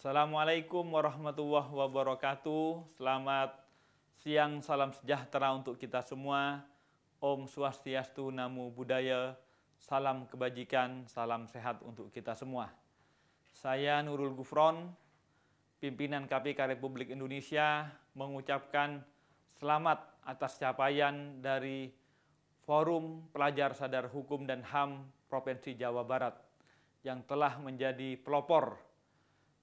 Assalamualaikum warahmatullahi wabarakatuh. Selamat siang, salam sejahtera untuk kita semua. Om Swastiastu, Namo Buddhaya. Salam kebajikan, salam sehat untuk kita semua. Saya Nurul Gufron, pimpinan KPK Republik Indonesia mengucapkan selamat atas capaian dari Forum Pelajar Sadar Hukum dan HAM Provinsi Jawa Barat yang telah menjadi pelopor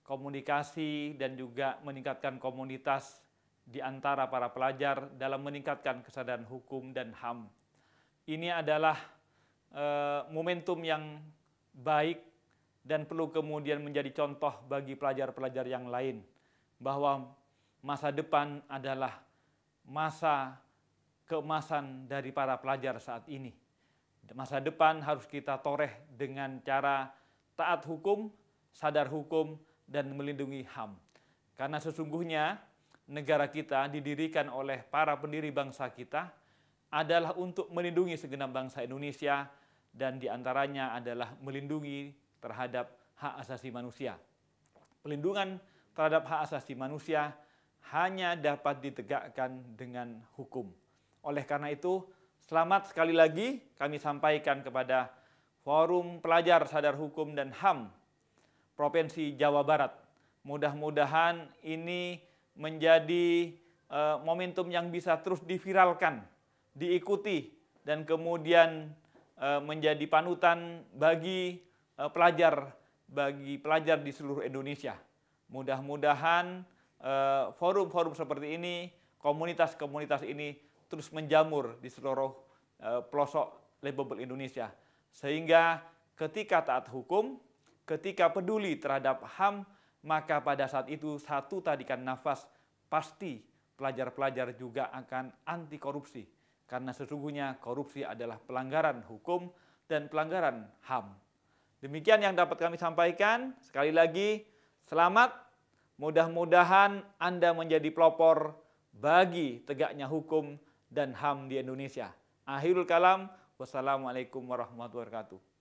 komunikasi dan juga meningkatkan komunitas di antara para pelajar dalam meningkatkan kesadaran hukum dan HAM. Ini adalah eh, momentum yang baik dan perlu kemudian menjadi contoh bagi pelajar-pelajar yang lain bahwa masa depan adalah masa keemasan dari para pelajar saat ini. Masa depan harus kita toreh dengan cara taat hukum, sadar hukum, dan melindungi HAM. Karena sesungguhnya negara kita didirikan oleh para pendiri bangsa kita adalah untuk melindungi segenap bangsa Indonesia dan diantaranya adalah melindungi terhadap hak asasi manusia. Pelindungan terhadap hak asasi manusia hanya dapat ditegakkan dengan hukum. Oleh karena itu, selamat sekali lagi kami sampaikan kepada Forum Pelajar Sadar Hukum dan HAM Provinsi Jawa Barat. Mudah-mudahan ini menjadi uh, momentum yang bisa terus diviralkan, diikuti, dan kemudian uh, menjadi panutan bagi uh, pelajar, bagi pelajar di seluruh Indonesia. Mudah-mudahan forum-forum seperti ini, komunitas-komunitas ini terus menjamur di seluruh pelosok label Indonesia. Sehingga ketika taat hukum, Ketika peduli terhadap HAM, maka pada saat itu satu tadikan nafas pasti pelajar-pelajar juga akan anti korupsi. Karena sesungguhnya korupsi adalah pelanggaran hukum dan pelanggaran HAM. Demikian yang dapat kami sampaikan. Sekali lagi, selamat. Mudah-mudahan Anda menjadi pelopor bagi tegaknya hukum dan HAM di Indonesia. Akhirul kalam, wassalamualaikum warahmatullahi wabarakatuh.